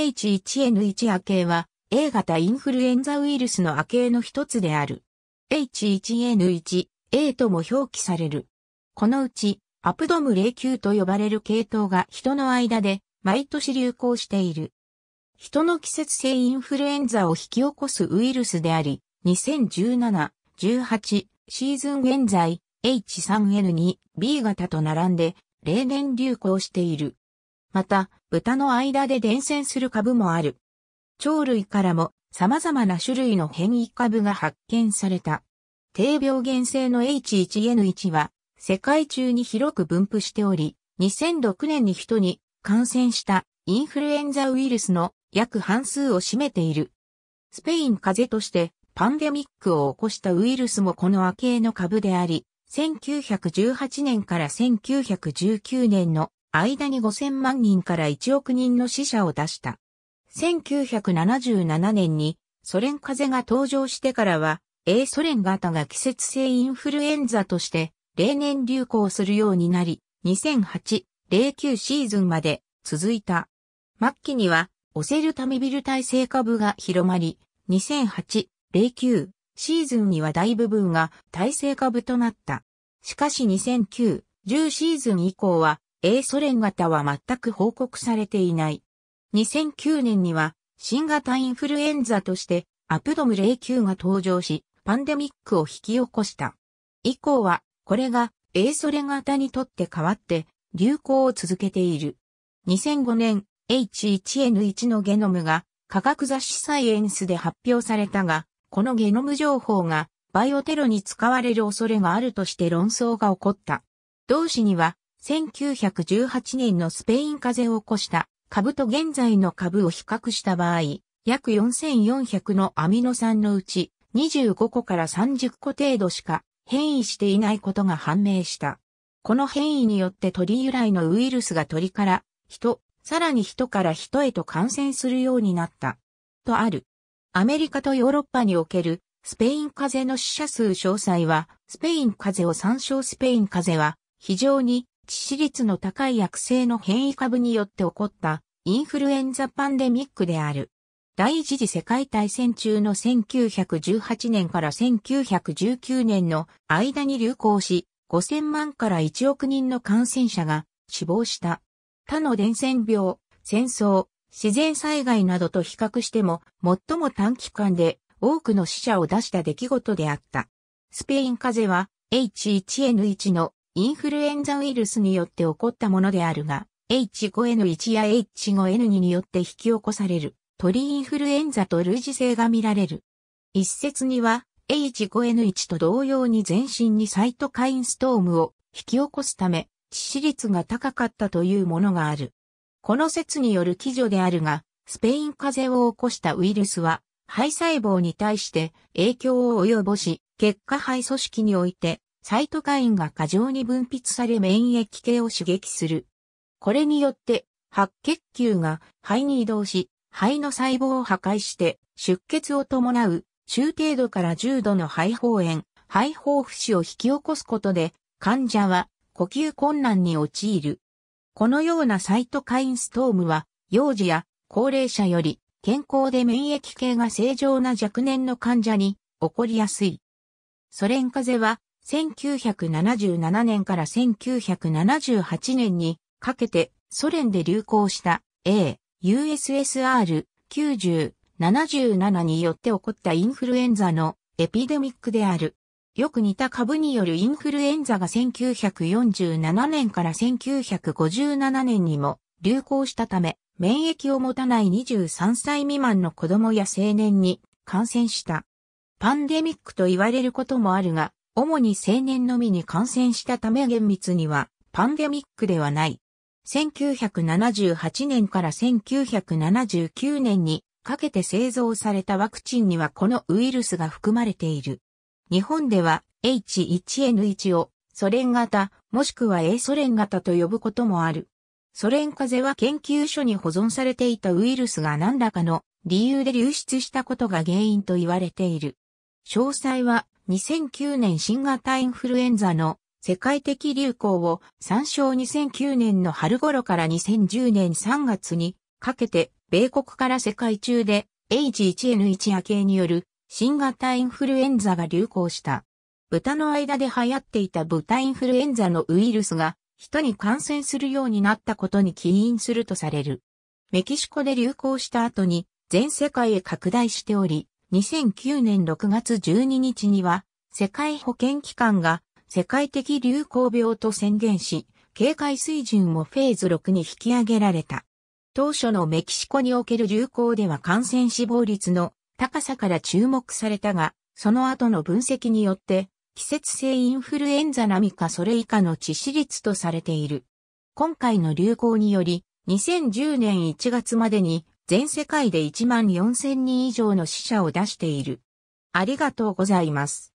H1N1 亜系は A 型インフルエンザウイルスの亜系の一つである。H1N1、A とも表記される。このうち、アプドム09と呼ばれる系統が人の間で毎年流行している。人の季節性インフルエンザを引き起こすウイルスであり、2017、18シーズン現在 H3N2B 型と並んで例年流行している。また、豚の間で伝染する株もある。鳥類からも様々な種類の変異株が発見された。低病原性の H1N1 は世界中に広く分布しており、2006年に人に感染したインフルエンザウイルスの約半数を占めている。スペイン風邪としてパンデミックを起こしたウイルスもこの亜系の株であり、1918年から1919年の間に5000万人から1億人の死者を出した。1977年にソ連風邪が登場してからは、A ソ連型が季節性インフルエンザとして例年流行するようになり、2008、09シーズンまで続いた。末期には、オセルタミビル体制株が広まり、2008、09シーズンには大部分が体制株となった。しかし2009、10シーズン以降は A ソ連型は全く報告されていない。2009年には新型インフルエンザとしてアプドム09が登場し、パンデミックを引き起こした。以降は、これが A ソ連型にとって変わって、流行を続けている。2005年、H1N1 のゲノムが科学雑誌サイエンスで発表されたが、このゲノム情報がバイオテロに使われる恐れがあるとして論争が起こった。同誌には1918年のスペイン風邪を起こした株と現在の株を比較した場合、約4400のアミノ酸のうち25個から30個程度しか変異していないことが判明した。この変異によって鳥由来のウイルスが鳥から人、さらに人から人へと感染するようになった。とある。アメリカとヨーロッパにおけるスペイン風邪の死者数詳細は、スペイン風邪を参照スペイン風邪は非常に致死率の高い悪性の変異株によって起こったインフルエンザパンデミックである。第一次世界大戦中の1918年から1919年の間に流行し、5000万から1億人の感染者が死亡した。他の伝染病、戦争、自然災害などと比較しても最も短期間で多くの死者を出した出来事であった。スペイン風邪は H1N1 のインフルエンザウイルスによって起こったものであるが、H5N1 や H5N2 によって引き起こされる鳥インフルエンザと類似性が見られる。一説には H5N1 と同様に全身にサイトカインストームを引き起こすため致死率が高かったというものがある。この説による記叙であるが、スペイン風邪を起こしたウイルスは肺細胞に対して影響を及ぼし、結果肺組織においてサイトカインが過剰に分泌され免疫系を刺激する。これによって、白血球が肺に移動し、肺の細胞を破壊して出血を伴う中程度から重度の肺胞炎、肺胞不死を引き起こすことで患者は呼吸困難に陥る。このようなサイトカインストームは幼児や高齢者より健康で免疫系が正常な若年の患者に起こりやすい。ソ連風邪は1977年から1978年にかけてソ連で流行した A、USSR、90、77によって起こったインフルエンザのエピデミックである。よく似た株によるインフルエンザが1947年から1957年にも流行したため、免疫を持たない23歳未満の子供や青年に感染した。パンデミックと言われることもあるが、主に青年のみに感染したため厳密にはパンデミックではない。1978年から1979年にかけて製造されたワクチンにはこのウイルスが含まれている。日本では H1N1 をソ連型もしくは A ソ連型と呼ぶこともある。ソ連風邪は研究所に保存されていたウイルスが何らかの理由で流出したことが原因と言われている。詳細は2009年新型インフルエンザの世界的流行を参照2009年の春頃から2010年3月にかけて米国から世界中で H1N1 夜景による新型インフルエンザが流行した。豚の間で流行っていた豚インフルエンザのウイルスが人に感染するようになったことに起因するとされる。メキシコで流行した後に全世界へ拡大しており、2009年6月12日には、世界保健機関が世界的流行病と宣言し、警戒水準もフェーズ6に引き上げられた。当初のメキシコにおける流行では感染死亡率の高さから注目されたが、その後の分析によって、季節性インフルエンザ並みかそれ以下の致死率とされている。今回の流行により、2010年1月までに全世界で1万4000人以上の死者を出している。ありがとうございます。